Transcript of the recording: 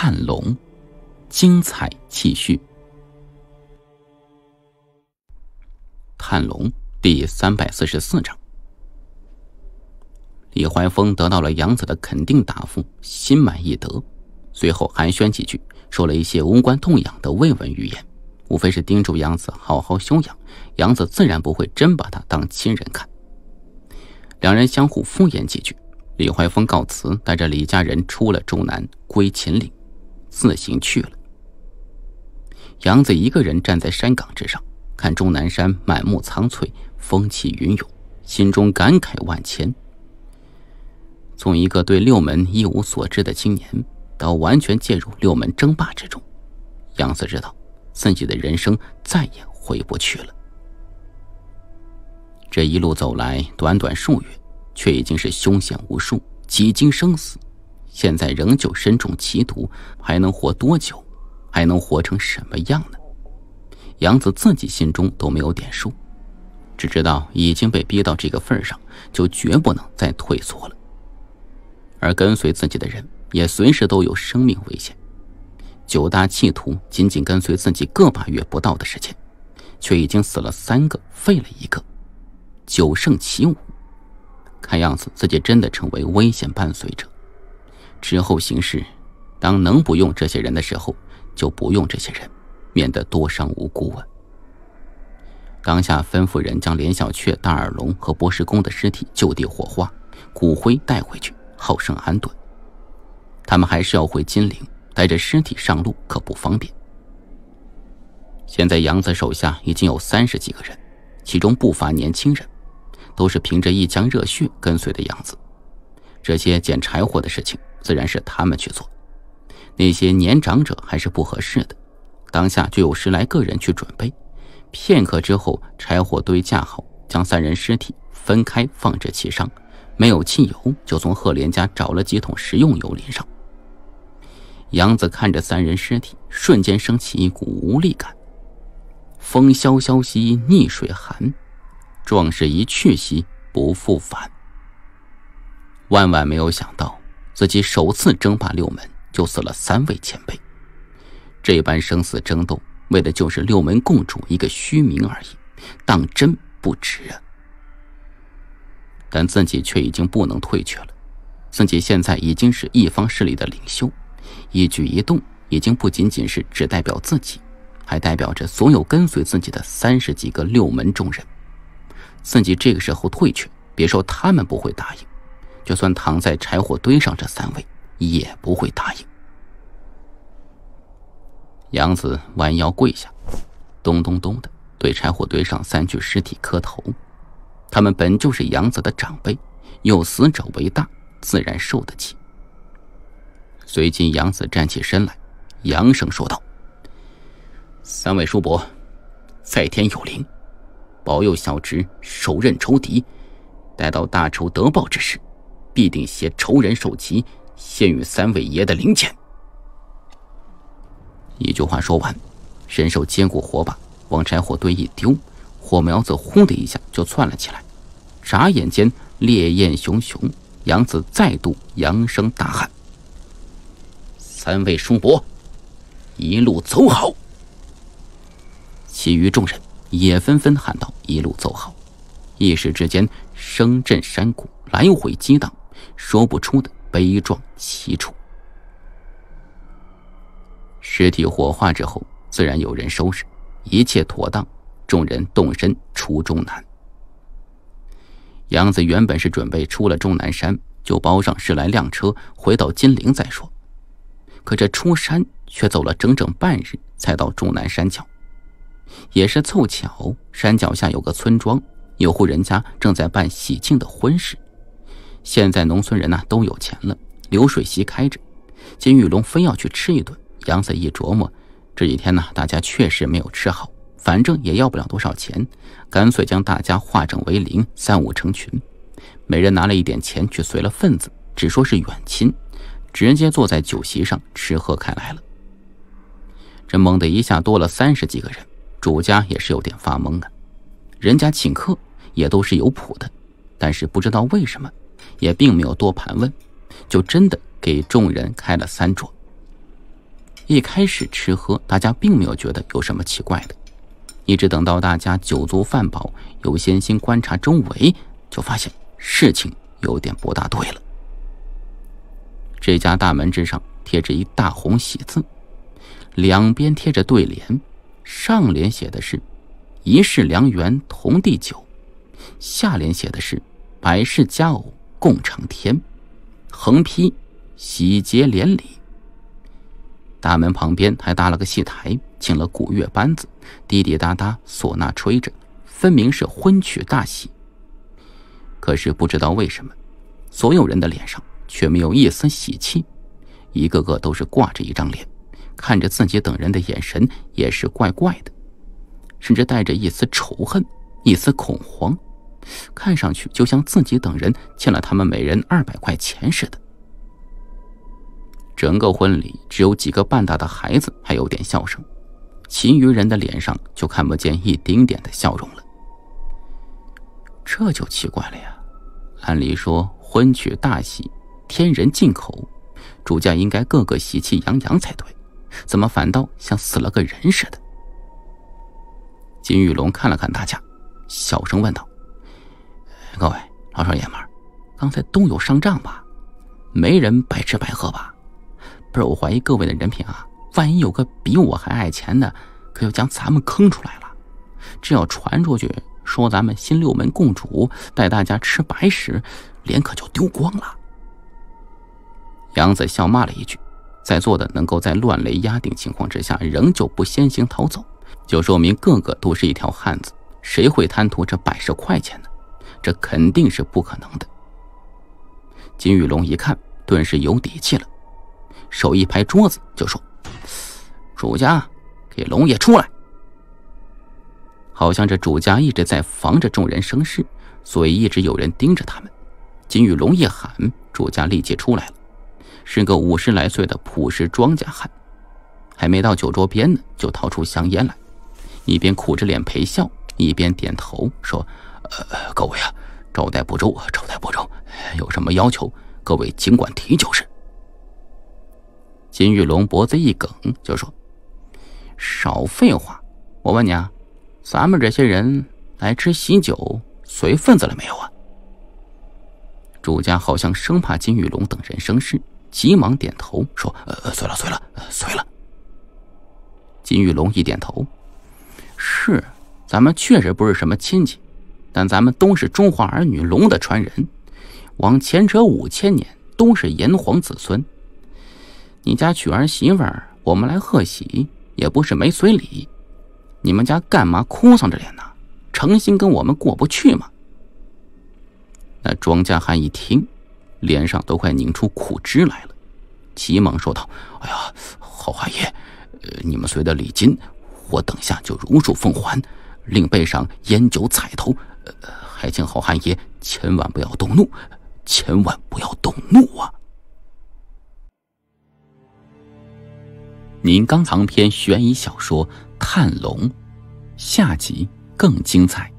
探龙，精彩继续。探龙第三百四十四章，李怀峰得到了杨子的肯定答复，心满意得。随后寒暄几句，说了一些无关痛痒的慰问语言，无非是叮嘱杨子好好休养。杨子自然不会真把他当亲人看，两人相互敷衍几句，李怀峰告辞，带着李家人出了中南，归秦岭。自行去了。杨子一个人站在山岗之上，看终南山满目苍翠，风起云涌，心中感慨万千。从一个对六门一无所知的青年，到完全介入六门争霸之中，杨子知道自己的人生再也回不去了。这一路走来，短短数月，却已经是凶险无数，几经生死。现在仍旧身中奇毒，还能活多久？还能活成什么样呢？杨子自己心中都没有点数，只知道已经被逼到这个份上，就绝不能再退缩了。而跟随自己的人，也随时都有生命危险。九大气徒仅仅跟随自己个把月不到的时间，却已经死了三个，废了一个，九胜其五。看样子，自己真的成为危险伴随者。之后行事，当能不用这些人的时候，就不用这些人，免得多伤无辜啊。当下吩咐人将连小雀、大耳龙和波士公的尸体就地火化，骨灰带回去，好生安顿。他们还是要回金陵，带着尸体上路可不方便。现在杨子手下已经有三十几个人，其中不乏年轻人，都是凭着一腔热血跟随的杨子。这些捡柴火的事情自然是他们去做，那些年长者还是不合适的。当下就有十来个人去准备。片刻之后，柴火堆架好，将三人尸体分开放置其上，没有汽油，就从赫连家找了几桶食用油淋上。杨子看着三人尸体，瞬间升起一股无力感。风萧萧兮，逆水寒，壮士一去兮，不复返。万万没有想到，自己首次争霸六门就死了三位前辈，这般生死争斗，为的就是六门共主一个虚名而已，当真不值啊！但自己却已经不能退却了，自己现在已经是一方势力的领袖，一举一动已经不仅仅是只代表自己，还代表着所有跟随自己的三十几个六门众人，自己这个时候退却，别说他们不会答应。就算躺在柴火堆上，这三位也不会答应。杨子弯腰跪下，咚咚咚的对柴火堆上三具尸体磕头。他们本就是杨子的长辈，有死者为大，自然受得起。随即，杨子站起身来，扬声说道：“三位叔伯，在天有灵，保佑小侄手刃仇敌，待到大仇得报之时。”必定携仇人首级，献与三位爷的灵前。一句话说完，伸手接过火把，往柴火堆一丢，火苗子轰的一下就窜了起来。眨眼间，烈焰熊熊。杨子再度扬声大喊：“三位叔伯，一路走好！”其余众人也纷纷喊道：“一路走好！”一时之间，声震山谷，来回激荡。说不出的悲壮凄楚。尸体火化之后，自然有人收拾，一切妥当，众人动身出终南。杨子原本是准备出了终南山，就包上十来辆车，回到金陵再说。可这出山却走了整整半日，才到终南山脚。也是凑巧，山脚下有个村庄，有户人家正在办喜庆的婚事。现在农村人呢都有钱了，流水席开着，金玉龙非要去吃一顿。杨子一琢磨，这几天呢大家确实没有吃好，反正也要不了多少钱，干脆将大家化整为零，三五成群，每人拿了一点钱去随了份子，只说是远亲，直接坐在酒席上吃喝开来了。这猛的一下多了三十几个人，主家也是有点发懵啊。人家请客也都是有谱的，但是不知道为什么。也并没有多盘问，就真的给众人开了三桌。一开始吃喝，大家并没有觉得有什么奇怪的，一直等到大家酒足饭饱，有闲心观察周围，就发现事情有点不大对了。这家大门之上贴着一大红喜字，两边贴着对联，上联写的是“一世良缘同地久”，下联写的是“百世佳偶”。共成天，横批“喜结连理”。大门旁边还搭了个戏台，请了古乐班子，滴滴答答，唢呐吹着，分明是婚娶大喜。可是不知道为什么，所有人的脸上却没有一丝喜气，一个个都是挂着一张脸，看着自己等人的眼神也是怪怪的，甚至带着一丝仇恨，一丝恐慌。看上去就像自己等人欠了他们每人二百块钱似的。整个婚礼只有几个半大的孩子还有点笑声，其余人的脸上就看不见一丁点的笑容了。这就奇怪了呀！按理说婚娶大喜，天人进口，主家应该个个喜气洋洋才对，怎么反倒像死了个人似的？金玉龙看了看大家，小声问道。各位老少爷们，刚才都有上账吧？没人白吃白喝吧？不是我怀疑各位的人品啊，万一有个比我还爱钱的，可就将咱们坑出来了。这要传出去，说咱们新六门共主带大家吃白食，脸可就丢光了。杨子笑骂了一句：“在座的能够在乱雷压顶情况之下，仍旧不先行逃走，就说明个个都是一条汉子，谁会贪图这百十块钱呢？”这肯定是不可能的。金玉龙一看，顿时有底气了，手一拍桌子就说：“主家，给龙爷出来！”好像这主家一直在防着众人生事，所以一直有人盯着他们。金玉龙一喊，主家立即出来了，是个五十来岁的朴实庄稼汉。还没到酒桌边呢，就掏出香烟来，一边苦着脸陪笑，一边点头说。呃，各位啊，招待不周，招待不周，有什么要求，各位尽管提就是。金玉龙脖子一梗就说：“少废话，我问你啊，咱们这些人来吃喜酒，随份子了没有啊？”朱家好像生怕金玉龙等人生事，急忙点头说：“呃，随了，随了，随了。”金玉龙一点头：“是，咱们确实不是什么亲戚。”但咱们都是中华儿女，龙的传人，往前扯五千年，都是炎黄子孙。你家娶儿媳妇，我们来贺喜，也不是没随礼。你们家干嘛哭丧着脸呢？成心跟我们过不去吗？那庄稼汉一听，脸上都快拧出苦汁来了，急忙说道：“哎呀，侯阿姨，呃，你们随的礼金，我等下就如数奉还，另备上烟酒彩头。”还请好汉爷千万不要动怒，千万不要动怒啊！您刚藏篇悬疑小说《探龙》，下集更精彩。